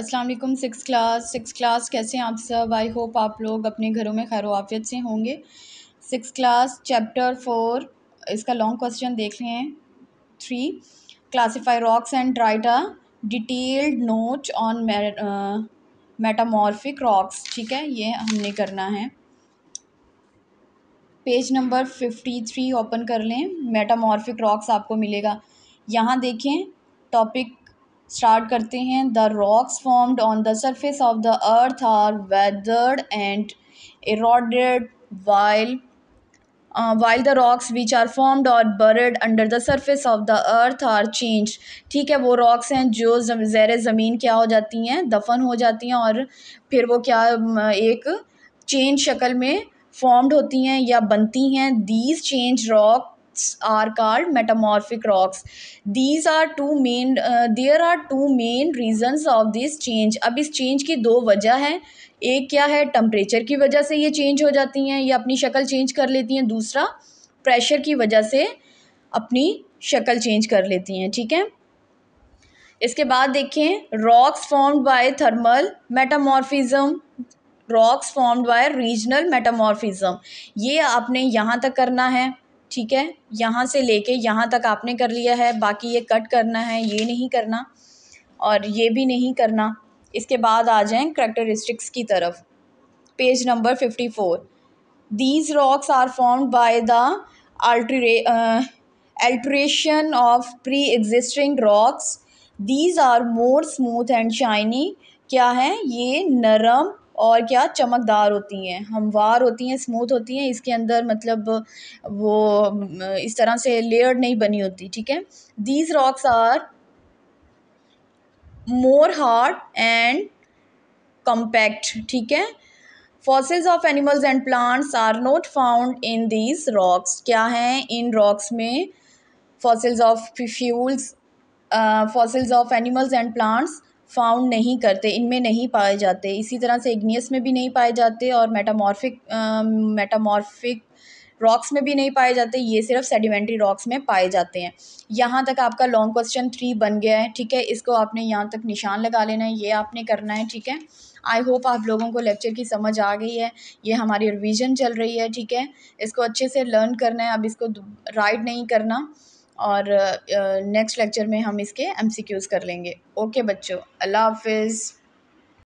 अस्सलाम वालेकुम six class six class कैसे हैं आप सब आई होप आप लोग अपने घरों में खैर वाफियत से होंगे सिक्स क्लास चैप्टर फोर इसका लॉन्ग क्वेश्चन देख रहे हैं three classify rocks and write a detailed note on metamorphic rocks ठीक है ये हमने करना है page number fifty three open कर लें मेटामॉर्फिक रॉक्स आपको मिलेगा यहाँ देखें टॉपिक स्टार्ट करते हैं the rocks formed on the surface of the earth are weathered and eroded while while the rocks which are formed और buried under the the of the earth are change ठीक है वो rocks हैं जो ज़ैर ज़मीन क्या हो जाती हैं दफन हो जाती हैं और फिर वो क्या एक चेंज शक्ल में फॉर्म्ड होती हैं या बनती हैं these change rock rocks are called metamorphic rocks these are two main uh, there are two main reasons of this change अब इस change की दो वजह हैं एक क्या है temperature की वजह से ये change हो जाती हैं या अपनी शक्ल change कर लेती हैं दूसरा pressure की वजह से अपनी शक्ल change कर लेती हैं ठीक है इसके बाद देखें rocks formed by thermal metamorphism rocks formed by regional metamorphism ये आपने यहाँ तक करना है ठीक है यहाँ से लेके यहाँ तक आपने कर लिया है बाकी ये कट करना है ये नहीं करना और ये भी नहीं करना इसके बाद आ जाएं करेक्टरिस्टिक्स की तरफ page number fifty four these rocks are formed by the alter alteration of pre existing rocks these are more smooth and shiny क्या है ये नरम और क्या चमकदार होती हैं हमवार होती हैं स्मूथ होती हैं इसके अंदर मतलब वो इस तरह से लेयर्ड नहीं बनी होती ठीक है these rocks are more hard and compact ठीक है fossils of animals and plants are not found in these rocks क्या हैं इन रॉक्स में fossils of fuels fossils of animals and plants found नहीं करते इनमें नहीं पाए जाते इसी तरह से इग्नियस में भी नहीं पाए जाते और मेटामॉर्फिक मेटामॉर्फिक रॉक्स में भी नहीं पाए जाते ये सिर्फ सेडिमेंट्री रॉक्स में पाए जाते हैं यहाँ तक आपका लॉन्ग क्वेश्चन थ्री बन गया है ठीक है इसको आपने यहाँ तक निशान लगा लेना है ये आपने करना है ठीक है आई होप आप लोगों को लेक्चर की समझ आ गई है ये हमारी रिविजन चल रही है ठीक है इसको अच्छे से लर्न करना है अब इसको राइड नहीं करना और नेक्स्ट uh, लेक्चर में हम इसके एम सी क्यूज़ कर लेंगे ओके बच्चों अल्लाह हाफ़िज़